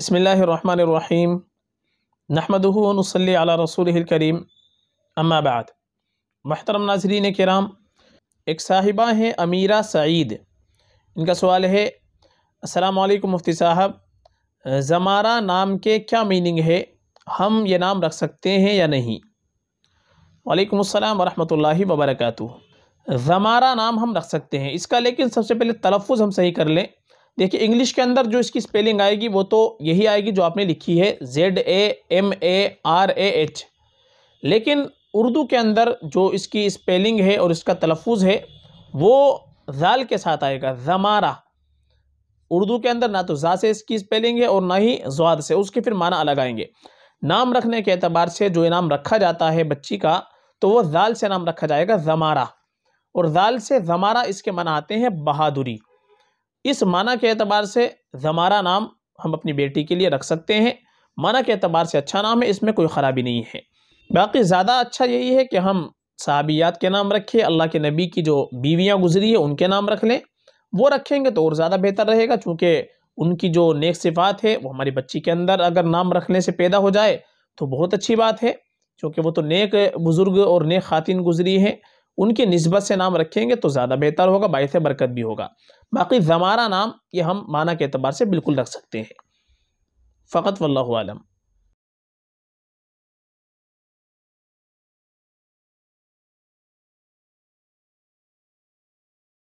बसमीम नहमदनसली रसूल करीम अम्माबाद महतरम नाजरीन कराम एक साहिबा हैं अमीरा सईद इनका सवाल है असलकम मुफ्ती साहब ज़मारा नाम के क्या मीनिंग है हम ये नाम रख सकते हैं या नहीं वालेकुम अस्सलाम वरहमतुल्लाहि वबरकatuh ज़मारा नाम हम रख सकते हैं इसका लेकिन सबसे पहले तलफ़ हम सही कर लें देखिए इंग्लिश के अंदर जो इसकी स्पेलिंग आएगी वो तो यही आएगी जो आपने लिखी है Z A M A R A H लेकिन उर्दू के अंदर जो इसकी स्पेलिंग है और इसका तलफ़ है वो जाल के साथ आएगा जमारा उर्दू के अंदर ना तो जा से इसकी स्पेलिंग है और ना ही जवाद से उसके फिर माना अलग आएंगे नाम रखने के अतबार से जो इनाम रखा जाता है बच्ची का तो वो जाल से नाम रखा जाएगा जमारा और जाल से जमारा इसके मना आते हैं बहादुरी इस माना के अतबार से हमारा नाम हम अपनी बेटी के लिए रख सकते हैं माना के अतबार से अच्छा नाम है इसमें कोई ख़राबी नहीं है बाकी ज़्यादा अच्छा यही है कि हम सहाबियात के नाम रखें अल्लाह के नबी की जो बीवियाँ गुजरी है उनके नाम रख लें वो रखेंगे तो और ज़्यादा बेहतर रहेगा चूँकि उनकी जो नेक सिफात है वो हमारी बच्ची के अंदर अगर नाम रखने से पैदा हो जाए तो बहुत अच्छी बात है क्योंकि वो तो नेक बुज़ुर्ग और नेक ख़ातिन गुजरी हैं उनकी नस्बत से नाम रखेंगे तो ज़्यादा बेहतर होगा बायस बरकत भी होगा बाकी ज़मारा नाम ये हम माना के अतबार से बिल्कुल रख सकते हैं फ़कत वल्लम